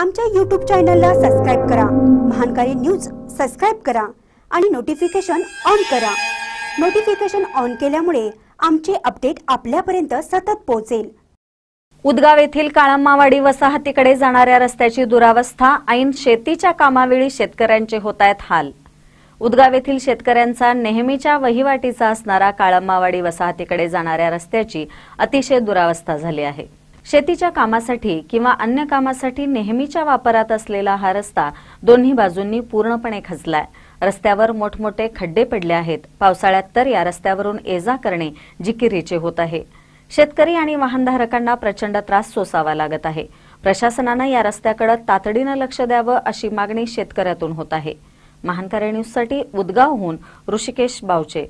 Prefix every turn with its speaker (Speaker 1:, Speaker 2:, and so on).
Speaker 1: आमच्या यूट्यूब चॅनलला सबस्क्राईब करा महानकारी न्यूज सबस्क्राईब करा आणि नोटिफिकेशन ऑन करा नोटिफिकेशन ऑन केल्यामुळे आमचे अपडेट आपल्यापर्यंत सतत पोहोचेल
Speaker 2: उदगाव येथील काळामावाडी वसाहतीकडे जाणाऱ्या रस्त्याची दुरावस्था ऐन शेतीच्या कामावेळी शेतकऱ्यांचे होत आहेत हाल उदगाव येथील शेतकऱ्यांचा नेहमीच्या वहिवाटीचा असणारा काळंबावाडी वसाहतीकडे जाणाऱ्या रस्त्याची अतिशय दुरावस्था झाली आहे शेतीच्या कामासाठी किंवा अन्य कामासाठी नेहमीच्या वापरात असलेला हा रस्ता दोन्ही बाजूंनी पूर्णपणे खचलाय रस्त्यावर मोठमोठे खड्डे पडले आहेत पावसाळ्यात तर या रस्त्यावरून ये जा करणे जिकिरीचे होत आहे शेतकरी आणि वाहनधारकांना प्रचंड त्रास सोसावा लागत आहे प्रशासनानं या रस्त्याकडे तातडीनं लक्ष द्यावं अशी मागणी शेतकऱ्यातून होत आहे न्यूज न्यूजसाठी उदगावहून ऋषिकेश बावचे